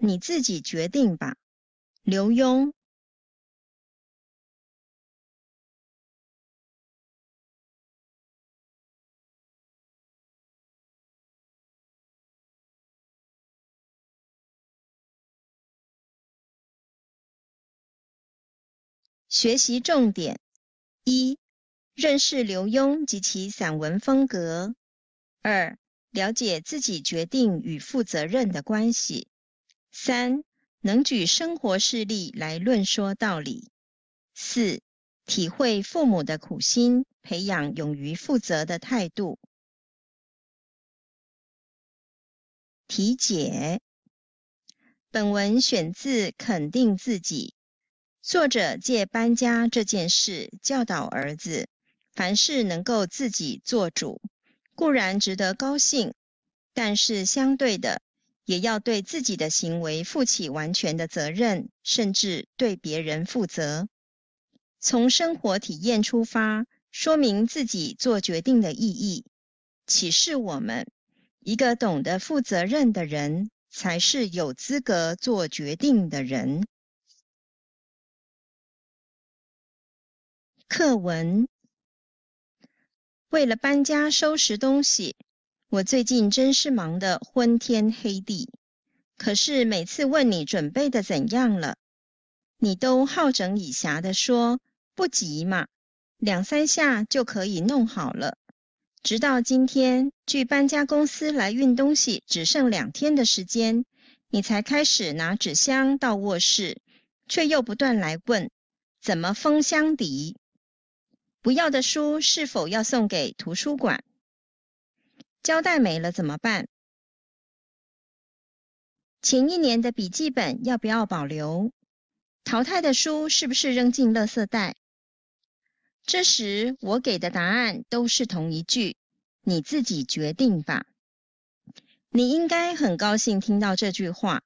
你自己决定吧。刘墉。学习重点：一、认识刘墉及其散文风格；二、了解自己决定与负责任的关系。三能举生活事例来论说道理。四体会父母的苦心，培养勇于负责的态度。题解：本文选自《肯定自己》，作者借搬家这件事教导儿子，凡事能够自己做主固然值得高兴，但是相对的。也要对自己的行为负起完全的责任，甚至对别人负责。从生活体验出发，说明自己做决定的意义，启示我们：一个懂得负责任的人，才是有资格做决定的人。课文：为了搬家，收拾东西。我最近真是忙得昏天黑地，可是每次问你准备的怎样了，你都好整以暇的说不急嘛，两三下就可以弄好了。直到今天，距搬家公司来运东西只剩两天的时间，你才开始拿纸箱到卧室，却又不断来问怎么封箱底，不要的书是否要送给图书馆。胶带没了怎么办？前一年的笔记本要不要保留？淘汰的书是不是扔进垃圾袋？这时我给的答案都是同一句：你自己决定吧。你应该很高兴听到这句话。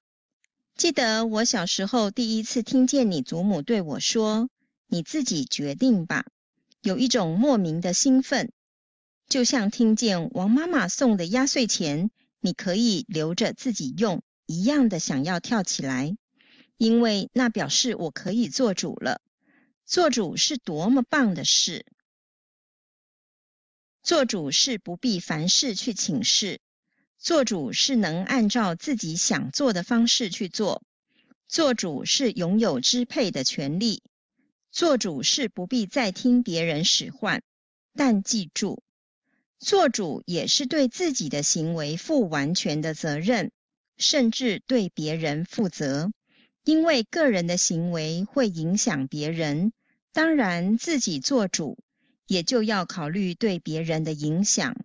记得我小时候第一次听见你祖母对我说：“你自己决定吧。”有一种莫名的兴奋。就像听见王妈妈送的压岁钱，你可以留着自己用一样的，想要跳起来，因为那表示我可以做主了。做主是多么棒的事！做主是不必凡事去请示，做主是能按照自己想做的方式去做，做主是拥有支配的权利，做主是不必再听别人使唤。但记住。做主也是对自己的行为负完全的责任，甚至对别人负责，因为个人的行为会影响别人。当然，自己做主也就要考虑对别人的影响。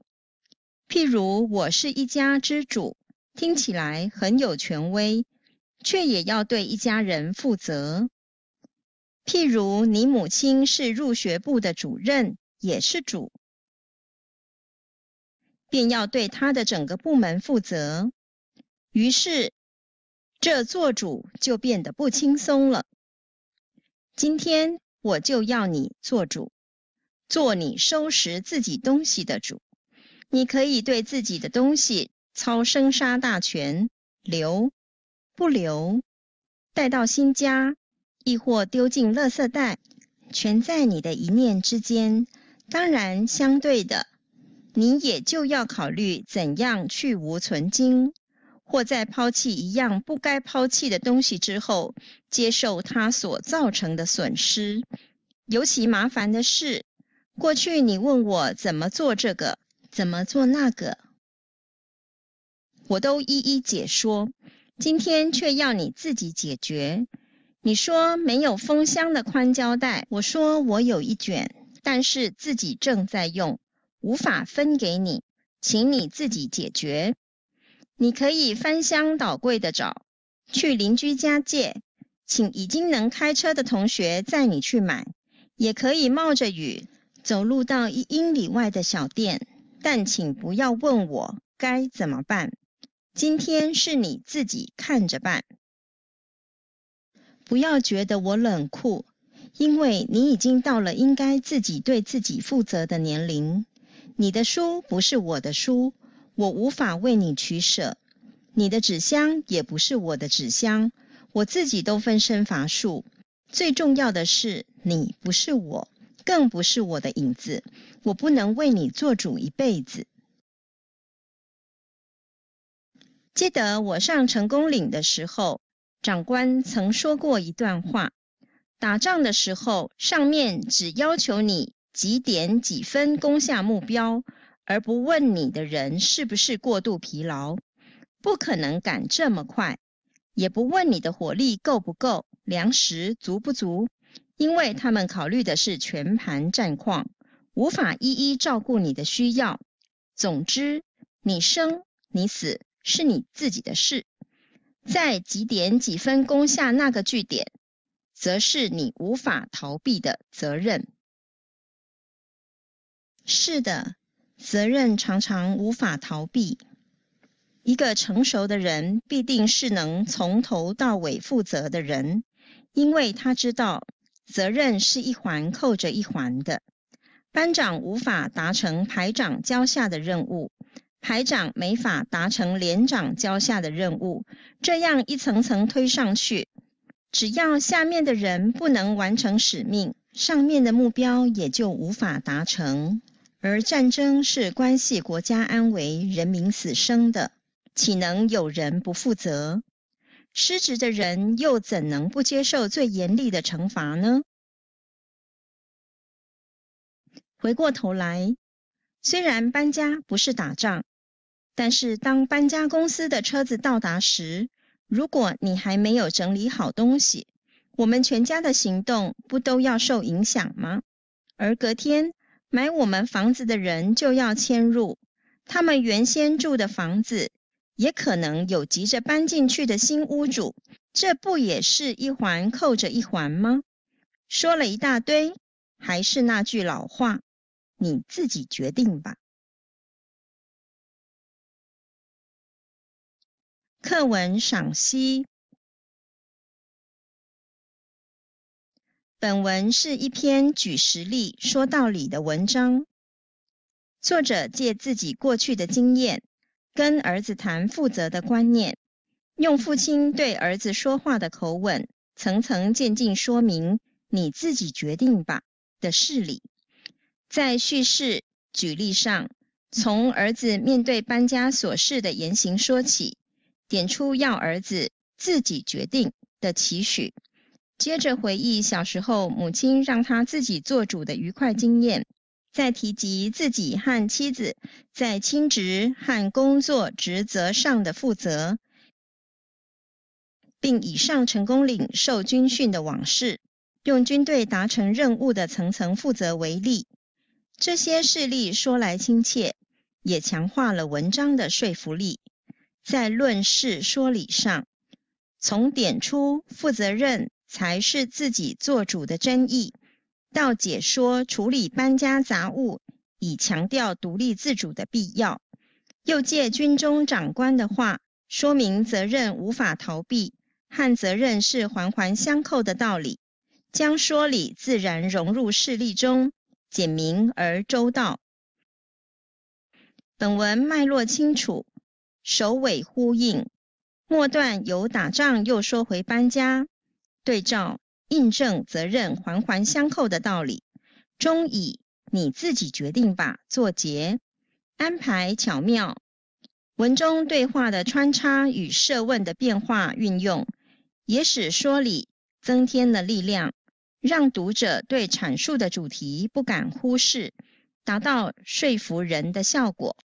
譬如，我是一家之主，听起来很有权威，却也要对一家人负责。譬如，你母亲是入学部的主任，也是主。便要对他的整个部门负责，于是这做主就变得不轻松了。今天我就要你做主，做你收拾自己东西的主。你可以对自己的东西操生杀大权，留不留，带到新家，亦或丢进垃圾袋，全在你的一念之间。当然，相对的。你也就要考虑怎样去芜存菁，或在抛弃一样不该抛弃的东西之后，接受它所造成的损失。尤其麻烦的是，过去你问我怎么做这个，怎么做那个，我都一一解说。今天却要你自己解决。你说没有封箱的宽胶带，我说我有一卷，但是自己正在用。无法分给你，请你自己解决。你可以翻箱倒柜的找，去邻居家借，请已经能开车的同学载你去买，也可以冒着雨走路到一英里外的小店，但请不要问我该怎么办。今天是你自己看着办，不要觉得我冷酷，因为你已经到了应该自己对自己负责的年龄。你的书不是我的书，我无法为你取舍。你的纸箱也不是我的纸箱，我自己都分身乏术。最重要的是，你不是我，更不是我的影子，我不能为你做主一辈子。记得我上成功岭的时候，长官曾说过一段话：打仗的时候，上面只要求你。几点几分攻下目标，而不问你的人是不是过度疲劳，不可能赶这么快，也不问你的火力够不够，粮食足不足，因为他们考虑的是全盘战况，无法一一照顾你的需要。总之，你生你死是你自己的事，在几点几分攻下那个据点，则是你无法逃避的责任。是的，责任常常无法逃避。一个成熟的人必定是能从头到尾负责的人，因为他知道责任是一环扣着一环的。班长无法达成排长交下的任务，排长没法达成连长交下的任务，这样一层层推上去，只要下面的人不能完成使命，上面的目标也就无法达成。而战争是关系国家安危、人民死生的，岂能有人不负责？失职的人又怎能不接受最严厉的惩罚呢？回过头来，虽然搬家不是打仗，但是当搬家公司的车子到达时，如果你还没有整理好东西，我们全家的行动不都要受影响吗？而隔天，买我们房子的人就要迁入，他们原先住的房子也可能有急着搬进去的新屋主，这不也是一环扣着一环吗？说了一大堆，还是那句老话，你自己决定吧。课文赏析。本文是一篇举实例说道理的文章。作者借自己过去的经验，跟儿子谈负责的观念，用父亲对儿子说话的口吻，层层渐进说明“你自己决定吧”的事理。在叙事举例上，从儿子面对搬家琐事的言行说起，点出要儿子自己决定的期许。接着回忆小时候母亲让他自己做主的愉快经验，再提及自己和妻子在亲职和工作职责上的负责，并以上成功领受军训的往事，用军队达成任务的层层负责为例。这些事例说来亲切，也强化了文章的说服力。在论事说理上，从点出负责任。才是自己做主的真意。道解说处理搬家杂物，以强调独立自主的必要；又借军中长官的话，说明责任无法逃避和责任是环环相扣的道理，将说理自然融入事例中，简明而周到。本文脉络清楚，首尾呼应，末段由打仗又说回搬家。对照、印证、责任环环相扣的道理，终以“你自己决定吧”作结，安排巧妙。文中对话的穿插与设问的变化运用，也使说理增添了力量，让读者对阐述的主题不敢忽视，达到说服人的效果。